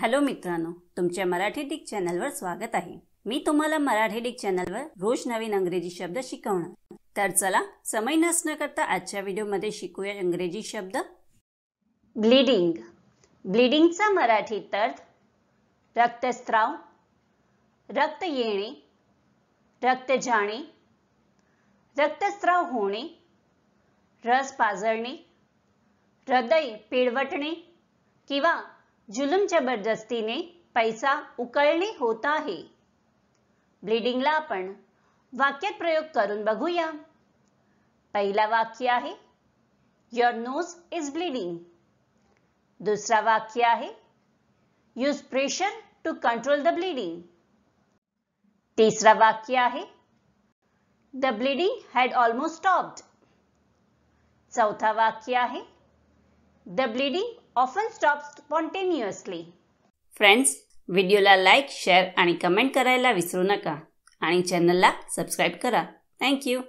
hello मित्रांनो तुमच्या Marathi Dick चॅनलवर स्वागत आहे मी तुम्हाला मराठी डिक चॅनलवर रोज नवीन अंग्रेजी शब्द शिकवणार तर चला समय नसणं करता आजच्या व्हिडिओमध्ये शिकूया इंग्रजी शब्द ब्लिडिंग ब्लिडिंगचा मराठी अर्थ रक्तस्त्राव रक्त येणे रक्त जाणे रक्तस्त्राव होणे रस पाजळणे हृदय पिळवटणे किंवा जुलम जबरदस्तीने पैसा उकळणे होत आहे ब्लिडिंगला आपण वाक्यात प्रयोग करून बघूया पहिला वाक्य आहे युअर नोज इज ब्लिडिंग दुसरा वाक्य आहे use pressure to control the bleeding तिसरा वाक्य आहे the bleeding had almost stopped चौथा वाक्य आहे the bleeding often stop spontaneously friends व्हिडिओला लाईक शेअर आणि कमेंट करायला विसरू नका आणि चॅनलला सबस्क्राईब करा थँक्यू